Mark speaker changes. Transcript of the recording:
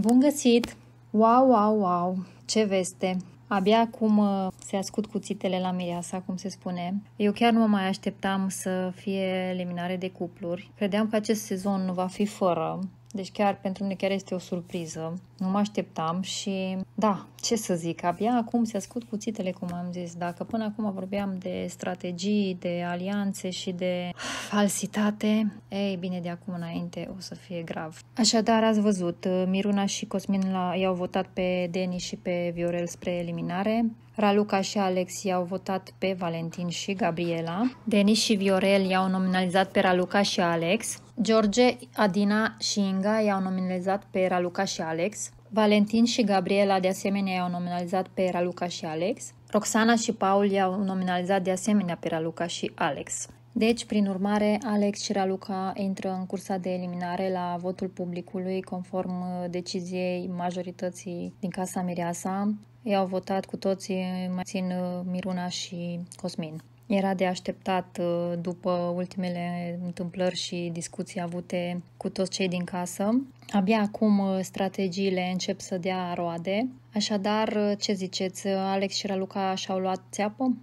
Speaker 1: Bun găsit! Wow, wow, wow! Ce veste! Abia acum uh, se ascult cuțitele la mireasa, cum se spune. Eu chiar nu mă mai așteptam să fie eliminare de cupluri. Credeam că acest sezon nu va fi fără, deci chiar pentru mine chiar este o surpriză. Nu mă așteptam și da, ce să zic, abia acum se ascult cuțitele, cum am zis. Dacă până acum vorbeam de strategii, de alianțe și de falsitate, ei bine, de acum înainte o să fie grav. Așadar, ați văzut, Miruna și Cosmin la, i-au votat pe Deni și pe Viorel spre eliminare. Raluca și Alex i-au votat pe Valentin și Gabriela. Denis și Viorel i-au nominalizat pe Raluca și Alex. George, Adina și Inga i-au nominalizat pe Raluca și Alex. Valentin și Gabriela de asemenea i-au nominalizat pe Raluca și Alex. Roxana și Paul i-au nominalizat de asemenea pe Raluca și Alex. Deci, prin urmare, Alex și Raluca intră în cursa de eliminare la votul publicului conform uh, deciziei majorității din Casa Mireasa. I-au votat cu toții, mai țin uh, Miruna și Cosmin. Era de așteptat uh, după ultimele întâmplări și discuții avute cu toți cei din casă. Abia acum uh, strategiile încep să dea roade. Așadar, uh, ce ziceți, Alex și Raluca și-au luat țeapă?